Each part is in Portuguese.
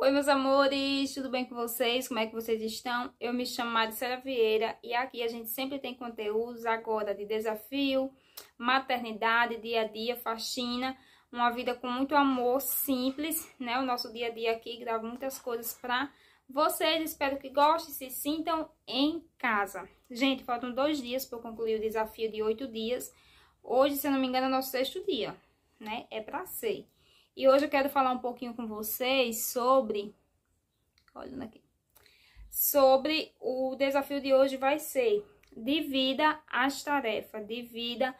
Oi, meus amores, tudo bem com vocês? Como é que vocês estão? Eu me chamo Maricela Vieira e aqui a gente sempre tem conteúdos agora de desafio, maternidade, dia a dia, faxina, uma vida com muito amor, simples, né? O nosso dia a dia aqui, gravo muitas coisas pra vocês, espero que gostem, se sintam em casa. Gente, faltam dois dias para concluir o desafio de oito dias. Hoje, se eu não me engano, é o nosso sexto dia, né? É pra ser. E hoje eu quero falar um pouquinho com vocês sobre... Olhando aqui. Sobre o desafio de hoje vai ser divida as tarefas, divida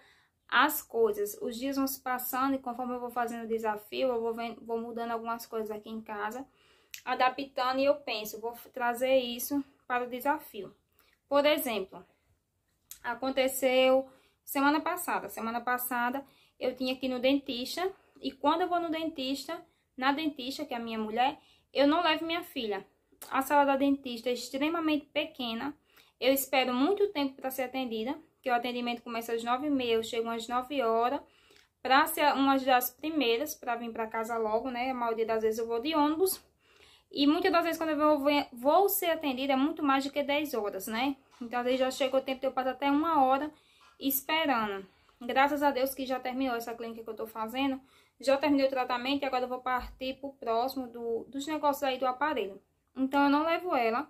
as coisas. Os dias vão se passando e conforme eu vou fazendo o desafio, eu vou, vendo, vou mudando algumas coisas aqui em casa, adaptando e eu penso, vou trazer isso para o desafio. Por exemplo, aconteceu semana passada. Semana passada eu tinha aqui no dentista e quando eu vou no dentista, na dentista, que é a minha mulher, eu não levo minha filha. A sala da dentista é extremamente pequena. Eu espero muito tempo para ser atendida, que o atendimento começa às nove e meia eu chego às nove horas para ser uma das primeiras para vir para casa logo, né? A maioria das vezes eu vou de ônibus. E muitas das vezes quando eu vou, ser atendida é muito mais do que 10 horas, né? Então às vezes já chegou o tempo de eu passar até uma hora esperando. Graças a Deus que já terminou essa clínica que eu tô fazendo, já terminei o tratamento e agora eu vou partir pro próximo do, dos negócios aí do aparelho. Então, eu não levo ela.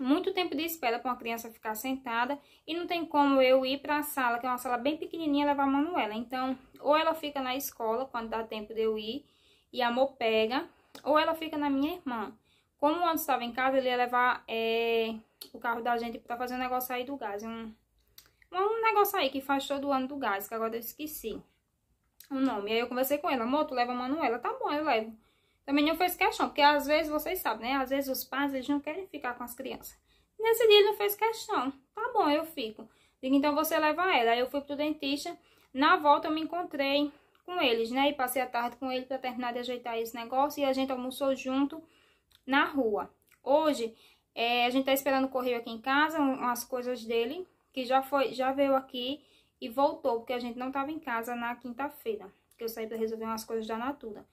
Muito tempo de espera para uma criança ficar sentada e não tem como eu ir para a sala, que é uma sala bem pequenininha, levar a Manuela. Então, ou ela fica na escola quando dá tempo de eu ir e a Mo pega, ou ela fica na minha irmã. Como o estava em casa, ele ia levar é, o carro da gente para fazer um negócio aí do gás. Um, um negócio aí que faz todo ano do gás, que agora eu esqueci o nome. Aí eu conversei com ela, amor, tu leva a Manuela. Tá bom, eu levo. Também não fez questão, porque às vezes, vocês sabem, né? Às vezes os pais, eles não querem ficar com as crianças. Nesse dia ele não fez questão. Tá bom, eu fico. Digo, então você leva ela. Aí eu fui pro dentista. Na volta eu me encontrei com eles, né? E passei a tarde com ele pra terminar de ajeitar esse negócio. E a gente almoçou junto na rua. Hoje, é, a gente tá esperando o correio aqui em casa, umas coisas dele, que já foi, já veio aqui e voltou, porque a gente não estava em casa na quinta-feira, que eu saí para resolver umas coisas da Natura.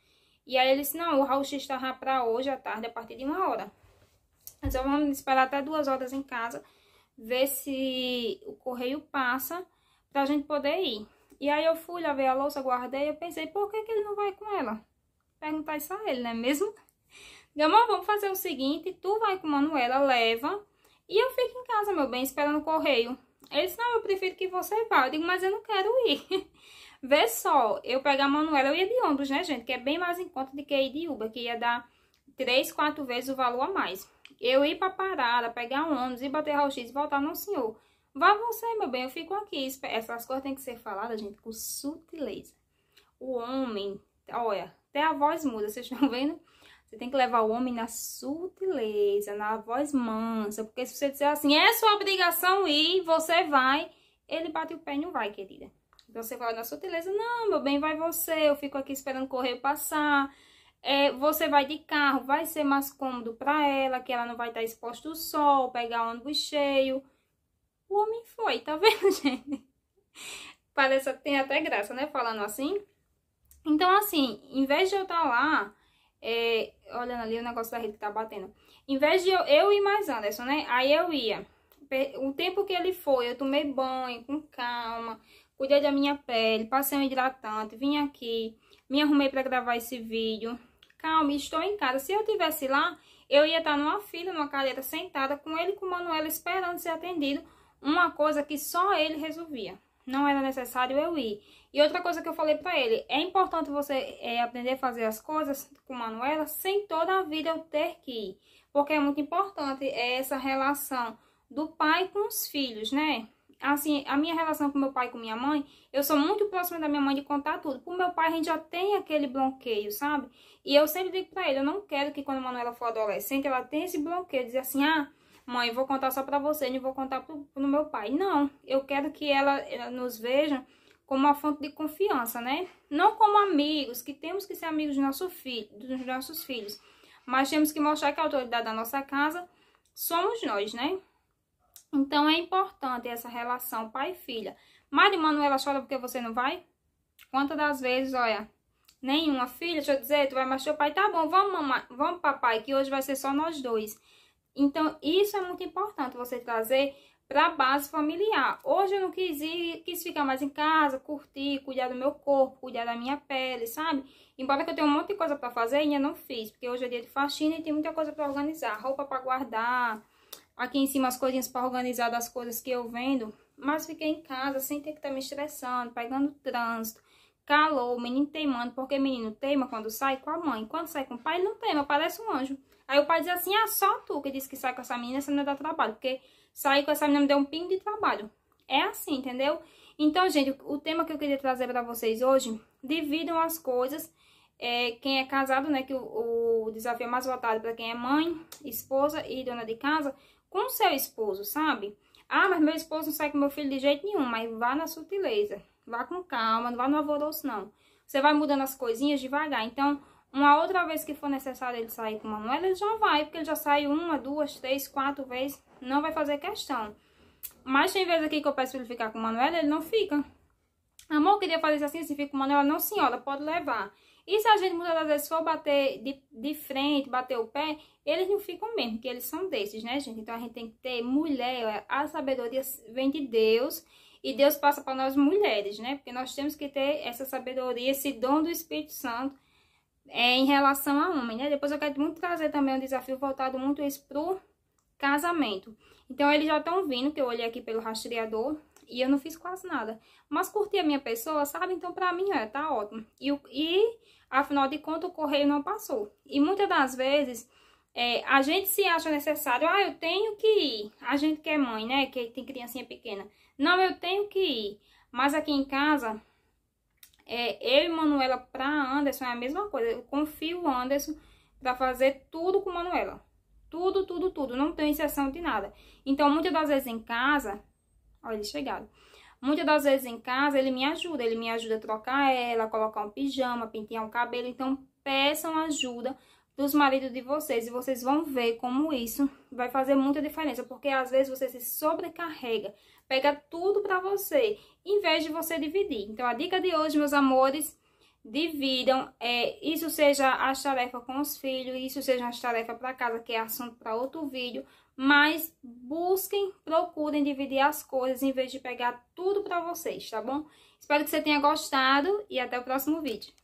E aí ele disse, não, o Raul X estava tá para hoje à tarde, a partir de uma hora. Então vamos esperar até duas horas em casa, ver se o correio passa para a gente poder ir. E aí eu fui, lavei a louça, guardei, eu pensei, por que, que ele não vai com ela? Perguntar isso a ele, né mesmo? amor, vamos fazer o seguinte, tu vai com Manuela, leva, e eu fico em casa, meu bem, esperando o correio. Ele disse, não, eu prefiro que você vá. Eu digo, mas eu não quero ir. Vê só, eu pegar a Manuela, eu ia de ônibus, né, gente? Que é bem mais em conta do que ir de Uber, que ia dar três, quatro vezes o valor a mais. Eu ir pra parada, pegar um ônibus, ir bater raio e voltar, não, senhor. Vá você, meu bem, eu fico aqui. Essas coisas têm que ser faladas, gente, com sutileza. O homem, olha, até a voz muda, vocês estão vendo? Você tem que levar o homem na sutileza, na voz mansa, porque se você disser assim, é sua obrigação ir, você vai, ele bate o pé e não vai, querida. Então você vai na sutileza, não, meu bem, vai você, eu fico aqui esperando correr passar. É, você vai de carro, vai ser mais cômodo para ela, que ela não vai estar exposta ao sol, pegar ônibus cheio. O homem foi, tá vendo, gente? Parece tem até graça, né, falando assim. Então, assim, em vez de eu estar tá lá é, olhando ali o negócio da rede que tá batendo. Em vez de eu, eu ir mais Anderson, né? Aí eu ia. O tempo que ele foi, eu tomei banho com calma, cuidei da minha pele, passei um hidratante, vim aqui, me arrumei para gravar esse vídeo. Calma, estou em casa. Se eu tivesse lá, eu ia estar tá numa fila, numa cadeira sentada com ele com o Manuela esperando ser atendido. Uma coisa que só ele resolvia não era necessário eu ir. E outra coisa que eu falei para ele, é importante você é, aprender a fazer as coisas com Manuela sem toda a vida eu ter que ir. Porque é muito importante é essa relação do pai com os filhos, né? Assim, a minha relação com meu pai e com minha mãe, eu sou muito próxima da minha mãe de contar tudo. Pro meu pai, a gente já tem aquele bloqueio, sabe? E eu sempre digo pra ele, eu não quero que quando a Manuela for adolescente, ela tenha esse bloqueio, dizer assim, ah, mãe, vou contar só para você, não vou contar pro, pro meu pai. Não, eu quero que ela, ela nos veja como uma fonte de confiança, né? Não como amigos, que temos que ser amigos de nosso filho, dos nossos filhos, mas temos que mostrar que a autoridade da nossa casa somos nós, né? Então é importante essa relação pai e filha. Mari Manuela chora porque você não vai? Quantas das vezes, olha, nenhuma filha, deixa eu dizer, tu vai, mas teu pai, tá bom, vamos mamãe, vamos papai, que hoje vai ser só nós dois. Então, isso é muito importante você trazer para a base familiar. Hoje eu não quis ir, quis ficar mais em casa, curtir, cuidar do meu corpo, cuidar da minha pele, sabe? Embora eu tenha um monte de coisa para fazer, ainda não fiz, porque hoje é dia de faxina e tem muita coisa para organizar, roupa para guardar, aqui em cima as coisinhas para organizar das coisas que eu vendo, mas fiquei em casa sem ter que estar tá me estressando, pegando trânsito, calor, o menino teimando, porque menino teima quando sai com a mãe, quando sai com o pai, ele não teima, parece um anjo. Aí o pai diz assim, ah, só tu que disse que sai com essa menina, essa menina dá trabalho, porque sair com essa menina me deu um pingo de trabalho. É assim, entendeu? Então, gente, o tema que eu queria trazer para vocês hoje, dividam as coisas. É, quem é casado, né, que o, o desafio é mais votado para quem é mãe, esposa e dona de casa, com seu esposo, sabe? Ah, mas meu esposo não sai com meu filho de jeito nenhum, mas vá na sutileza, vá com calma, não vá no alvoroço, não. Você vai mudando as coisinhas devagar, então... Uma outra vez que for necessário ele sair com Manuela, ele já vai, porque ele já sai uma, duas, três, quatro vezes, não vai fazer questão. Mas tem vezes aqui que eu peço pra ele ficar com Manuela, ele não fica. Amor, queria fazer isso assim, se fica com Manuela, não senhora, pode levar. E se a gente muitas das vezes for bater de, de frente, bater o pé, eles não ficam mesmo, porque eles são desses, né, gente? Então a gente tem que ter mulher, a sabedoria vem de Deus e Deus passa para nós mulheres, né? Porque nós temos que ter essa sabedoria, esse dom do Espírito Santo é, em relação a homem, né? Depois eu quero muito trazer também um desafio voltado muito isso pro casamento. Então, eles já estão vindo, que eu olhei aqui pelo rastreador, e eu não fiz quase nada. Mas curti a minha pessoa, sabe? Então, pra mim, é, tá ótimo. E, e afinal de contas, o correio não passou. E muitas das vezes, é, a gente se acha necessário, ah, eu tenho que ir. A gente que é mãe, né? Que tem criancinha pequena. Não, eu tenho que ir. Mas aqui em casa, é, eu e Manuela para Anderson é a mesma coisa. Eu confio o Anderson para fazer tudo com Manuela. Tudo, tudo, tudo. Não tenho exceção de nada. Então, muitas das vezes em casa... Olha, ele é chegado. Muitas das vezes em casa ele me ajuda. Ele me ajuda a trocar ela, colocar um pijama, pentear um cabelo. Então, peçam ajuda dos maridos de vocês. E vocês vão ver como isso vai fazer muita diferença. Porque às vezes você se sobrecarrega, pega tudo pra você, em vez de você dividir. Então, a dica de hoje, meus amores, dividam. É, isso seja as tarefas com os filhos, isso seja as tarefas para casa, que é assunto para outro vídeo. Mas busquem, procurem dividir as coisas em vez de pegar tudo para vocês, tá bom? Espero que você tenha gostado e até o próximo vídeo.